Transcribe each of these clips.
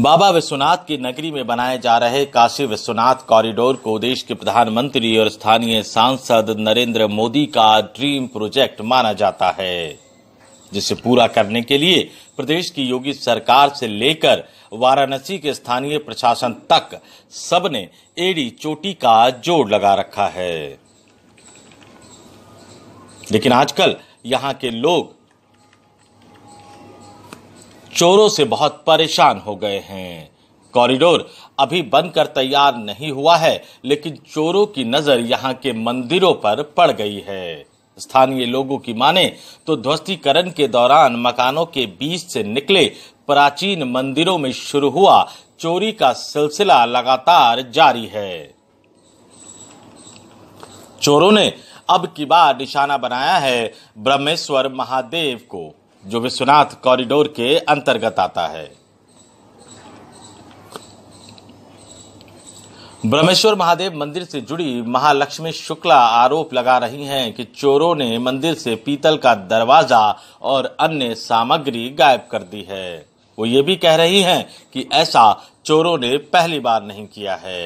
बाबा विश्वनाथ की नगरी में बनाए जा रहे काशी विश्वनाथ कॉरिडोर को देश के प्रधानमंत्री और स्थानीय सांसद नरेंद्र मोदी का ड्रीम प्रोजेक्ट माना जाता है जिसे पूरा करने के लिए प्रदेश की योगी सरकार से लेकर वाराणसी के स्थानीय प्रशासन तक सबने एड़ी चोटी का जोड़ लगा रखा है लेकिन आजकल यहाँ के लोग चोरों से बहुत परेशान हो गए हैं कॉरिडोर अभी बनकर तैयार नहीं हुआ है लेकिन चोरों की नजर यहाँ के मंदिरों पर पड़ गई है स्थानीय लोगों की माने तो ध्वस्तीकरण के दौरान मकानों के बीच से निकले प्राचीन मंदिरों में शुरू हुआ चोरी का सिलसिला लगातार जारी है चोरों ने अब की बार निशाना बनाया है ब्रह्मेश्वर महादेव को जो विश्वनाथ कॉरिडोर के अंतर्गत आता है ब्रह्मेश्वर महादेव मंदिर से जुड़ी महालक्ष्मी शुक्ला आरोप लगा रही हैं कि चोरों ने मंदिर से पीतल का दरवाजा और अन्य सामग्री गायब कर दी है वो ये भी कह रही हैं कि ऐसा चोरों ने पहली बार नहीं किया है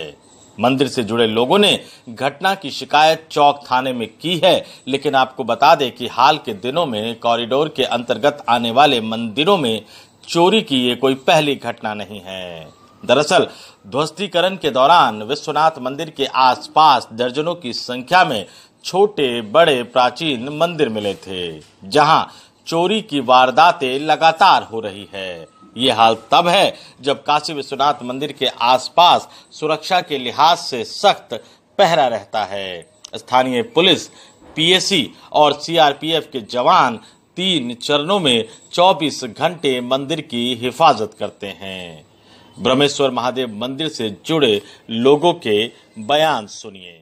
मंदिर से जुड़े लोगों ने घटना की शिकायत चौक थाने में की है लेकिन आपको बता दें कि हाल के दिनों में कॉरिडोर के अंतर्गत आने वाले मंदिरों में चोरी की ये कोई पहली घटना नहीं है दरअसल ध्वस्तीकरण के दौरान विश्वनाथ मंदिर के आसपास दर्जनों की संख्या में छोटे बड़े प्राचीन मंदिर मिले थे जहां चोरी की वारदातें लगातार हो रही है ये हाल तब है जब काशी विश्वनाथ मंदिर के आसपास सुरक्षा के लिहाज से सख्त पहरा रहता है स्थानीय पुलिस पीएसी और सीआरपीएफ के जवान तीन चरणों में 24 घंटे मंदिर की हिफाजत करते हैं ब्रह्मेश्वर महादेव मंदिर से जुड़े लोगों के बयान सुनिए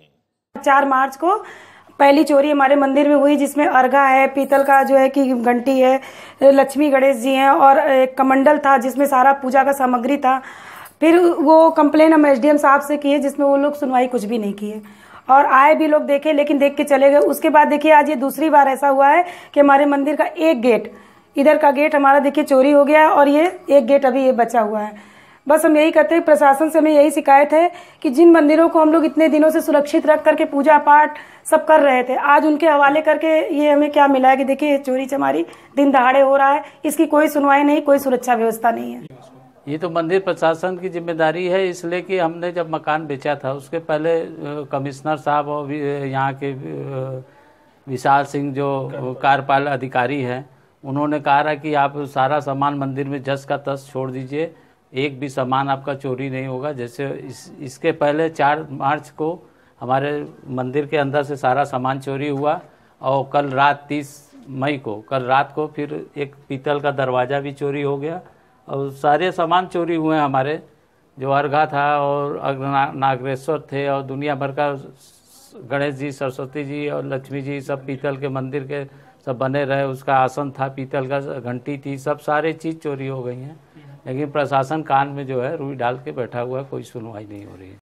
चार मार्च को पहली चोरी हमारे मंदिर में हुई जिसमें अर्घा है पीतल का जो है कि घंटी है लक्ष्मी गणेश जी हैं और एक कमंडल था जिसमें सारा पूजा का सामग्री था फिर वो कंप्लेन हम एस साहब से किए जिसमें वो लोग सुनवाई कुछ भी नहीं किए और आए भी लोग देखे लेकिन देख के चले गए उसके बाद देखिए आज ये दूसरी बार ऐसा हुआ है कि हमारे मंदिर का एक गेट इधर का गेट हमारा देखिए चोरी हो गया और ये एक गेट अभी ये बचा हुआ है बस हम यही कहते हैं प्रशासन से हमें यही शिकायत है कि जिन मंदिरों को हम लोग इतने दिनों से सुरक्षित रख करके पूजा पाठ सब कर रहे थे आज उनके हवाले करके ये हमें क्या मिला है कि देखिए चोरी चमारी दिन दहाड़े हो रहा है इसकी कोई सुनवाई नहीं कोई सुरक्षा व्यवस्था नहीं है ये तो मंदिर प्रशासन की जिम्मेदारी है इसलिए कि हमने जब मकान बेचा था उसके पहले कमिश्नर साहब और यहाँ के विशाल सिंह जो कार्यपाल अधिकारी हैं उन्होंने कहा रहा कि आप सारा सामान मंदिर में जस का तस छोड़ दीजिए एक भी सामान आपका चोरी नहीं होगा जैसे इस इसके पहले चार मार्च को हमारे मंदिर के अंदर से सारा सामान चोरी हुआ और कल रात तीस मई को कल रात को फिर एक पीतल का दरवाज़ा भी चोरी हो गया और सारे सामान चोरी हुए हमारे जो अर्घा था और नागरेश्वर थे और दुनिया भर का गणेश जी सरस्वती जी और लक्ष्मी जी सब पीतल के मंदिर के सब बने रहे उसका आसन था पीतल का घंटी थी सब सारे चीज़ चोरी हो गई हैं लेकिन प्रशासन कान में जो है रुई डाल के बैठा हुआ है कोई सुनवाई नहीं हो रही है